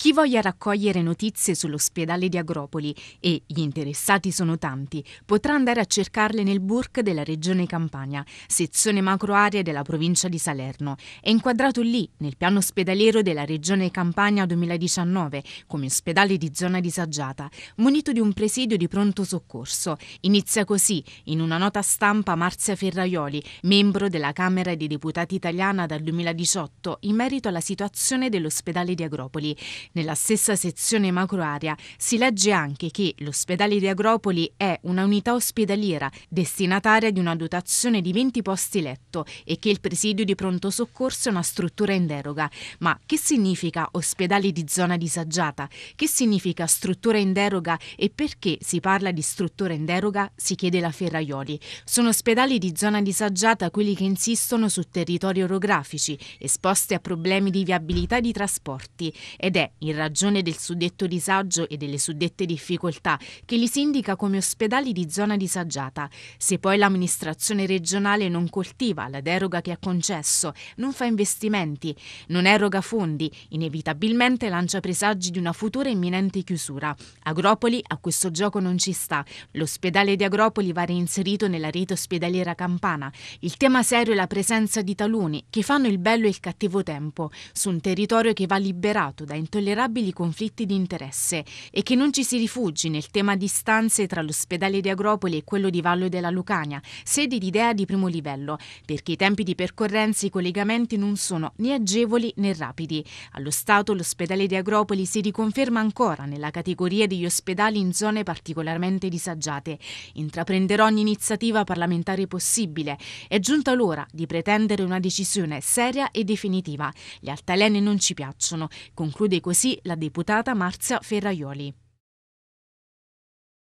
Chi voglia raccogliere notizie sull'ospedale di Agropoli, e gli interessati sono tanti, potrà andare a cercarle nel Burk della Regione Campania, sezione macroarea della provincia di Salerno. È inquadrato lì, nel piano ospedaliero della Regione Campania 2019, come ospedale di zona disagiata, munito di un presidio di pronto soccorso. Inizia così, in una nota stampa, Marzia Ferraioli, membro della Camera dei Deputati italiana dal 2018, in merito alla situazione dell'ospedale di Agropoli. Nella stessa sezione macroaria si legge anche che l'ospedale di Agropoli è una unità ospedaliera destinataria di una dotazione di 20 posti letto e che il presidio di pronto soccorso è una struttura in deroga. Ma che significa ospedale di zona disagiata? Che significa struttura in deroga e perché si parla di struttura in deroga? Si chiede la Ferraioli. Sono ospedali di zona disagiata quelli che insistono su territori orografici, esposti a problemi di viabilità e di trasporti ed è in ragione del suddetto disagio e delle suddette difficoltà che li si indica come ospedali di zona disagiata. Se poi l'amministrazione regionale non coltiva la deroga che ha concesso, non fa investimenti, non eroga fondi, inevitabilmente lancia presagi di una futura imminente chiusura. Agropoli a questo gioco non ci sta. L'ospedale di Agropoli va reinserito nella rete ospedaliera campana. Il tema serio è la presenza di taluni che fanno il bello e il cattivo tempo su un territorio che va liberato da intolleranza intollerabili conflitti di interesse e che non ci si rifugi nel tema distanze tra l'ospedale di Agropoli e quello di Vallo della Lucania, sede di idea di primo livello, perché i tempi di percorrenza e i collegamenti non sono né agevoli né rapidi. Allo Stato l'ospedale di Agropoli si riconferma ancora nella categoria degli ospedali in zone particolarmente disagiate. Intraprenderò ogni iniziativa parlamentare possibile. È giunta l'ora di pretendere una decisione seria e definitiva. Le altalene non ci piacciono. Conclude così così la deputata Marzia Ferraioli.